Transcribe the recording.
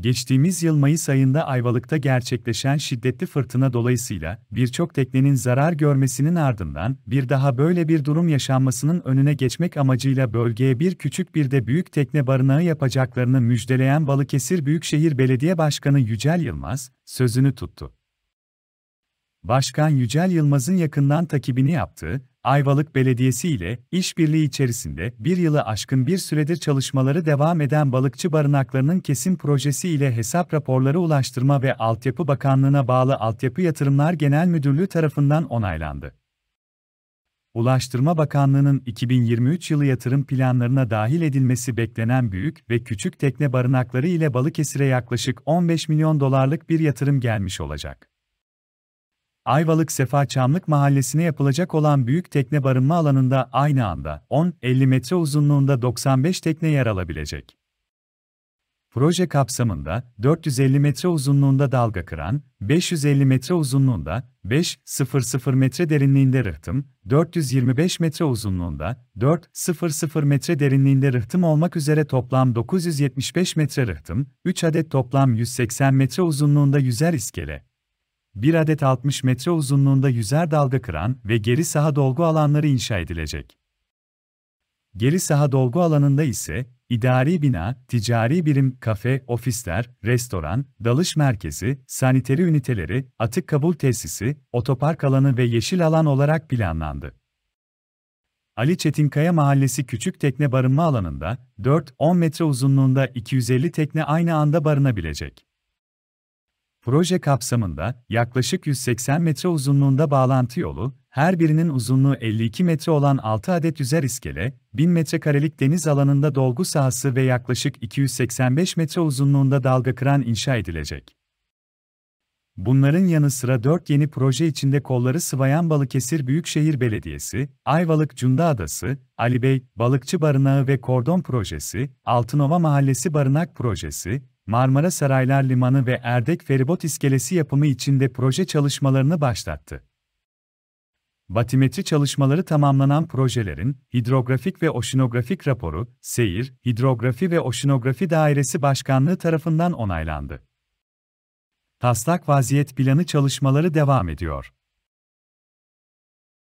Geçtiğimiz yıl Mayıs ayında Ayvalık'ta gerçekleşen şiddetli fırtına dolayısıyla birçok teknenin zarar görmesinin ardından bir daha böyle bir durum yaşanmasının önüne geçmek amacıyla bölgeye bir küçük bir de büyük tekne barınağı yapacaklarını müjdeleyen Balıkesir Büyükşehir Belediye Başkanı Yücel Yılmaz sözünü tuttu. Başkan Yücel Yılmaz'ın yakından takibini yaptığı, Ayvalık Belediyesi ile işbirliği içerisinde bir yılı aşkın bir süredir çalışmaları devam eden balıkçı barınaklarının kesim projesi ile hesap raporları Ulaştırma ve Altyapı Bakanlığı'na bağlı Altyapı Yatırımlar Genel Müdürlüğü tarafından onaylandı. Ulaştırma Bakanlığı'nın 2023 yılı yatırım planlarına dahil edilmesi beklenen büyük ve küçük tekne barınakları ile Balıkesir'e yaklaşık 15 milyon dolarlık bir yatırım gelmiş olacak. Ayvalık Sefa Çamlık Mahallesi'ne yapılacak olan büyük tekne barınma alanında aynı anda 10-50 metre uzunluğunda 95 tekne yer alabilecek. Proje kapsamında 450 metre uzunluğunda dalga kıran, 550 metre uzunluğunda 5.00 metre derinliğinde rıhtım, 425 metre uzunluğunda 4.00 metre derinliğinde rıhtım olmak üzere toplam 975 metre rıhtım, 3 adet toplam 180 metre uzunluğunda yüzer iskele, bir adet 60 metre uzunluğunda yüzer dalga kıran ve geri saha dolgu alanları inşa edilecek. Geri saha dolgu alanında ise idari bina, ticari birim, kafe, ofisler, restoran, dalış merkezi, saniteri üniteleri, atık kabul tesisi, otopark alanı ve yeşil alan olarak planlandı. Ali Çetinkaya Mahallesi Küçük Tekne Barınma Alanı'nda 4-10 metre uzunluğunda 250 tekne aynı anda barınabilecek. Proje kapsamında yaklaşık 180 metre uzunluğunda bağlantı yolu, her birinin uzunluğu 52 metre olan 6 adet yüzer iskele, 1000 metrekarelik deniz alanında dolgu sahası ve yaklaşık 285 metre uzunluğunda dalga kıran inşa edilecek. Bunların yanı sıra 4 yeni proje içinde kolları sıvayan Balıkesir Büyükşehir Belediyesi, Ayvalık Cunda Adası, Ali Bey Balıkçı Barınağı ve Kordon Projesi, Altınova Mahallesi Barınak Projesi, Marmara Saraylar Limanı ve Erdek Feribot İskelesi yapımı içinde proje çalışmalarını başlattı. Batimetri çalışmaları tamamlanan projelerin, Hidrografik ve Oşinografik Raporu, Seyir, Hidrografi ve Oşinografi Dairesi Başkanlığı tarafından onaylandı. Taslak vaziyet planı çalışmaları devam ediyor.